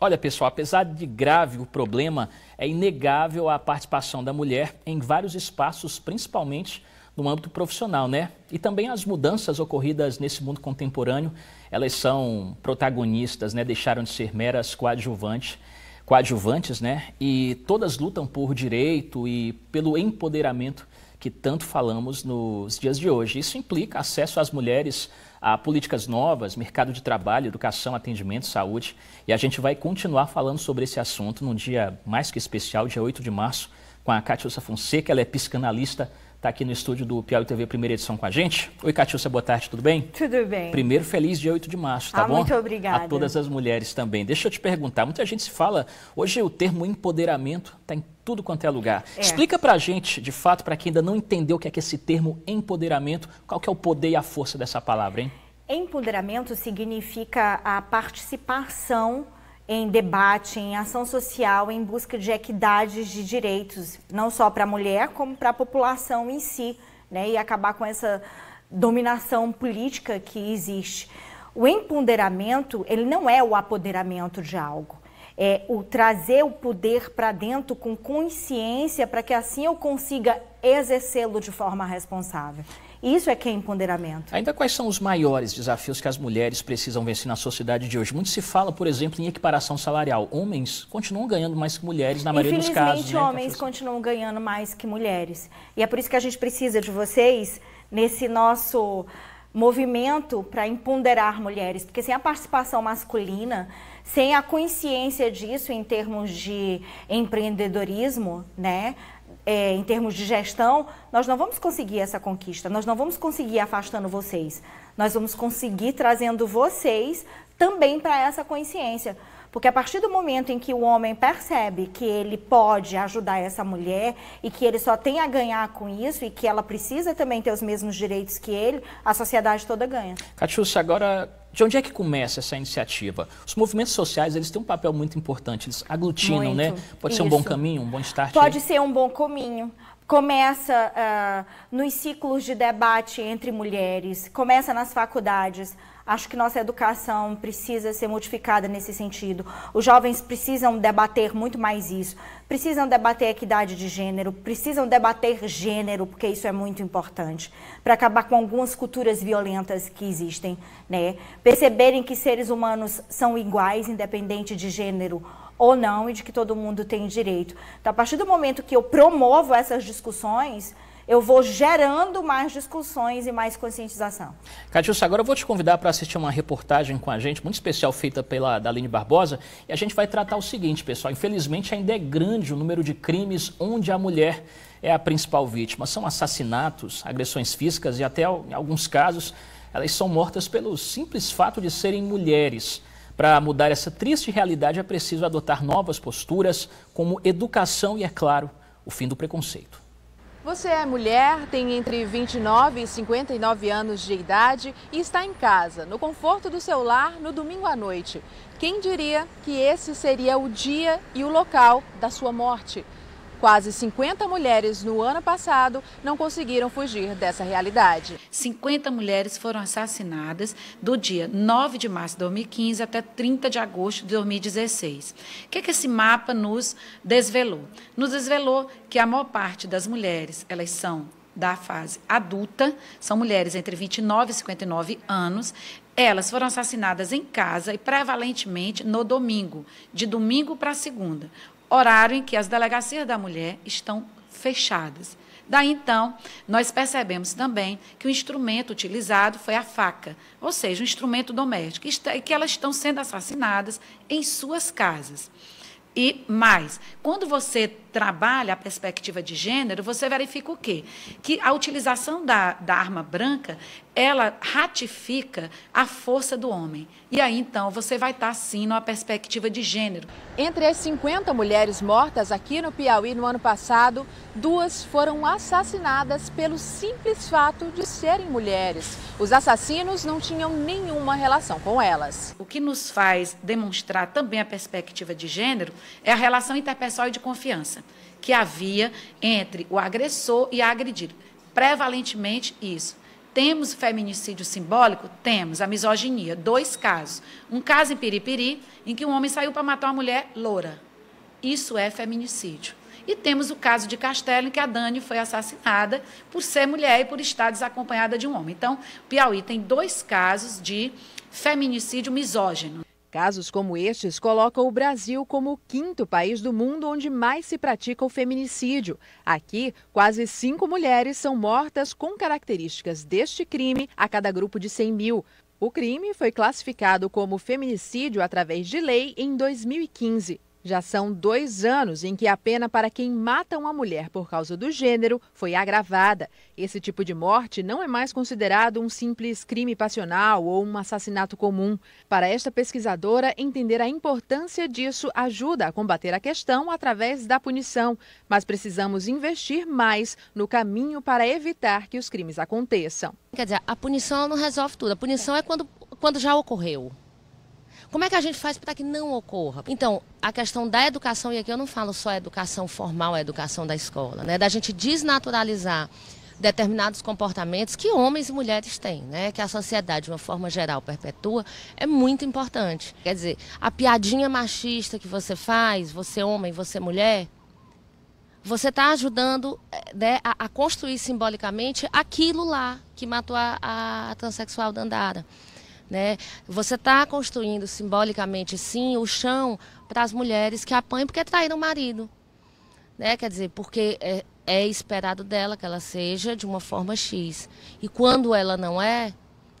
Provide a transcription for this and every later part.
Olha, pessoal, apesar de grave o problema, é inegável a participação da mulher em vários espaços, principalmente no âmbito profissional, né? E também as mudanças ocorridas nesse mundo contemporâneo, elas são protagonistas, né? Deixaram de ser meras coadjuvantes, coadjuvantes, né? E todas lutam por direito e pelo empoderamento que tanto falamos nos dias de hoje. Isso implica acesso às mulheres a políticas novas, mercado de trabalho, educação, atendimento, saúde. E a gente vai continuar falando sobre esse assunto num dia mais que especial, dia 8 de março, com a Catiúcia Fonseca, ela é psicanalista, está aqui no estúdio do Piauí TV Primeira Edição com a gente. Oi, Catiúcia, boa tarde, tudo bem? Tudo bem. Primeiro, feliz dia 8 de março, tá ah, bom? Muito obrigada. A todas as mulheres também. Deixa eu te perguntar, muita gente se fala, hoje o termo empoderamento está em tudo quanto é lugar. É. Explica para a gente, de fato, para quem ainda não entendeu o que é que esse termo empoderamento, qual que é o poder e a força dessa palavra, hein? Empoderamento significa a participação em debate, em ação social, em busca de equidades de direitos, não só para a mulher, como para a população em si, né? E acabar com essa dominação política que existe. O empoderamento, ele não é o apoderamento de algo é, o trazer o poder para dentro com consciência para que assim eu consiga exercê-lo de forma responsável. Isso é que é empoderamento. Ainda quais são os maiores desafios que as mulheres precisam vencer na sociedade de hoje? Muito se fala, por exemplo, em equiparação salarial. Homens continuam ganhando mais que mulheres na maioria dos casos. Né? Infelizmente, né? homens assim, continuam ganhando mais que mulheres. E é por isso que a gente precisa de vocês nesse nosso movimento para empoderar mulheres, porque sem a participação masculina, sem a consciência disso em termos de empreendedorismo, né? É, em termos de gestão, nós não vamos conseguir essa conquista, nós não vamos conseguir afastando vocês, nós vamos conseguir trazendo vocês também para essa consciência. Porque a partir do momento em que o homem percebe que ele pode ajudar essa mulher e que ele só tem a ganhar com isso e que ela precisa também ter os mesmos direitos que ele, a sociedade toda ganha. Catiúcia, agora de onde é que começa essa iniciativa? Os movimentos sociais, eles têm um papel muito importante, eles aglutinam, né? muito. né? Pode ser um bom caminho, um bom start? Pode aí. ser um bom caminho começa uh, nos ciclos de debate entre mulheres, começa nas faculdades. Acho que nossa educação precisa ser modificada nesse sentido. Os jovens precisam debater muito mais isso. Precisam debater equidade de gênero, precisam debater gênero, porque isso é muito importante, para acabar com algumas culturas violentas que existem, né? Perceberem que seres humanos são iguais, independente de gênero ou não, e de que todo mundo tem direito. Então, a partir do momento que eu promovo essas discussões, eu vou gerando mais discussões e mais conscientização. Catiúcia, agora eu vou te convidar para assistir uma reportagem com a gente, muito especial, feita pela Daline Barbosa, e a gente vai tratar o seguinte, pessoal, infelizmente ainda é grande o número de crimes onde a mulher é a principal vítima. São assassinatos, agressões físicas e até, em alguns casos, elas são mortas pelo simples fato de serem mulheres. Para mudar essa triste realidade é preciso adotar novas posturas, como educação e, é claro, o fim do preconceito. Você é mulher, tem entre 29 e 59 anos de idade e está em casa, no conforto do seu lar, no domingo à noite. Quem diria que esse seria o dia e o local da sua morte? Quase 50 mulheres no ano passado não conseguiram fugir dessa realidade. 50 mulheres foram assassinadas do dia 9 de março de 2015 até 30 de agosto de 2016. O que, é que esse mapa nos desvelou? Nos desvelou que a maior parte das mulheres, elas são da fase adulta, são mulheres entre 29 e 59 anos. Elas foram assassinadas em casa e prevalentemente no domingo, de domingo para segunda, horário em que as delegacias da mulher estão fechadas. Daí então, nós percebemos também que o instrumento utilizado foi a faca, ou seja, um instrumento doméstico, e que elas estão sendo assassinadas em suas casas. E mais, quando você trabalha a perspectiva de gênero, você verifica o quê? Que a utilização da, da arma branca ela ratifica a força do homem. E aí então você vai estar tá, sim numa perspectiva de gênero. Entre as 50 mulheres mortas aqui no Piauí no ano passado, duas foram assassinadas pelo simples fato de serem mulheres. Os assassinos não tinham nenhuma relação com elas. O que nos faz demonstrar também a perspectiva de gênero é a relação interpessoal e de confiança que havia entre o agressor e a agredida. Prevalentemente isso. Temos feminicídio simbólico? Temos. A misoginia, dois casos. Um caso em Piripiri, em que um homem saiu para matar uma mulher loura. Isso é feminicídio. E temos o caso de Castelo, em que a Dani foi assassinada por ser mulher e por estar desacompanhada de um homem. Então, Piauí tem dois casos de feminicídio misógino. Casos como estes colocam o Brasil como o quinto país do mundo onde mais se pratica o feminicídio. Aqui, quase cinco mulheres são mortas com características deste crime a cada grupo de 100 mil. O crime foi classificado como feminicídio através de lei em 2015. Já são dois anos em que a pena para quem mata uma mulher por causa do gênero foi agravada. Esse tipo de morte não é mais considerado um simples crime passional ou um assassinato comum. Para esta pesquisadora, entender a importância disso ajuda a combater a questão através da punição, mas precisamos investir mais no caminho para evitar que os crimes aconteçam. Quer dizer, a punição não resolve tudo. A punição é quando, quando já ocorreu. Como é que a gente faz para que não ocorra? Então, a questão da educação, e aqui eu não falo só educação formal, a é educação da escola, né? Da gente desnaturalizar determinados comportamentos que homens e mulheres têm, né? Que a sociedade, de uma forma geral, perpetua, é muito importante. Quer dizer, a piadinha machista que você faz, você homem, você mulher, você está ajudando eh, né, a, a, construir simbolicamente aquilo lá que matou a, a, a transexual Dandara. Né? Você está construindo simbolicamente, sim, o chão para as mulheres que apanham porque traíram o marido. Né? Quer dizer, porque é, é esperado dela que ela seja de uma forma X. E quando ela não é,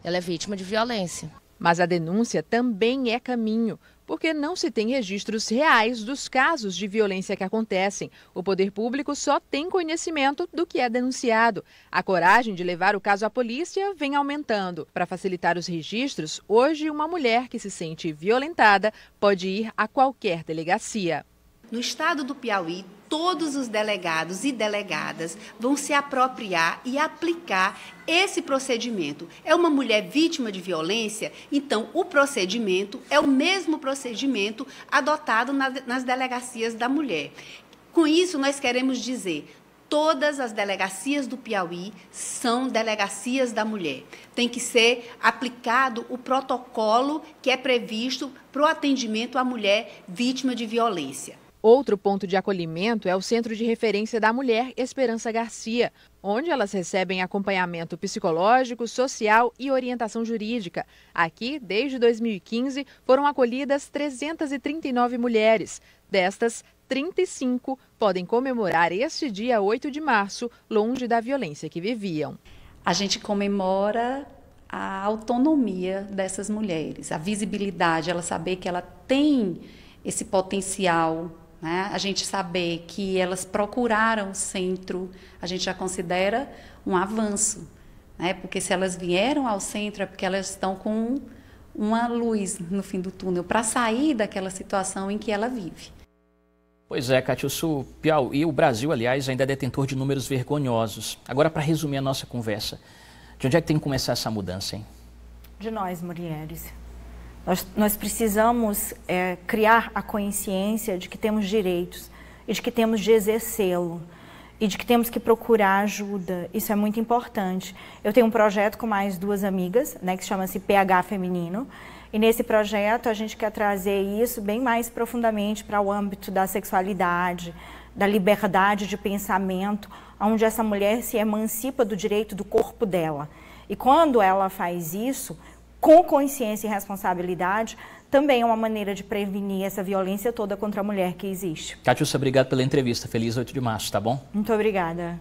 ela é vítima de violência. Mas a denúncia também é caminho, porque não se tem registros reais dos casos de violência que acontecem. O poder público só tem conhecimento do que é denunciado. A coragem de levar o caso à polícia vem aumentando. Para facilitar os registros, hoje uma mulher que se sente violentada pode ir a qualquer delegacia. No estado do Piauí, todos os delegados e delegadas vão se apropriar e aplicar esse procedimento. É uma mulher vítima de violência, então o procedimento é o mesmo procedimento adotado nas delegacias da mulher. Com isso, nós queremos dizer. Todas as delegacias do Piauí são delegacias da mulher. Tem que ser aplicado o protocolo que é previsto para o atendimento à mulher vítima de violência. Outro ponto de acolhimento é o Centro de Referência da Mulher Esperança Garcia, onde elas recebem acompanhamento psicológico, social e orientação jurídica. Aqui, desde 2015, foram acolhidas 339 mulheres. Destas, 35 podem comemorar este dia 8 de março, longe da violência que viviam. A gente comemora a autonomia dessas mulheres, a visibilidade, ela saber que ela tem esse potencial né? A gente saber que elas procuraram o centro, a gente já considera um avanço, né? porque se elas vieram ao centro é porque elas estão com uma luz no fim do túnel para sair daquela situação em que ela vive. Pois é, Cátia, o e o Brasil, aliás, ainda é detentor de números vergonhosos. Agora, para resumir a nossa conversa, de onde é que tem que começar essa mudança, hein? De nós, mulheres. Nós, nós precisamos é, criar a consciência de que temos direitos e de que temos de exercê-lo e de que temos que procurar ajuda. Isso é muito importante. Eu tenho um projeto com mais duas amigas, né, que chama-se PH Feminino. E nesse projeto a gente quer trazer isso bem mais profundamente para o âmbito da sexualidade, da liberdade de pensamento, onde essa mulher se emancipa do direito do corpo dela. E quando ela faz isso, com consciência e responsabilidade, também é uma maneira de prevenir essa violência toda contra a mulher que existe. Catiúcia, obrigado pela entrevista. Feliz 8 de março, tá bom? Muito obrigada.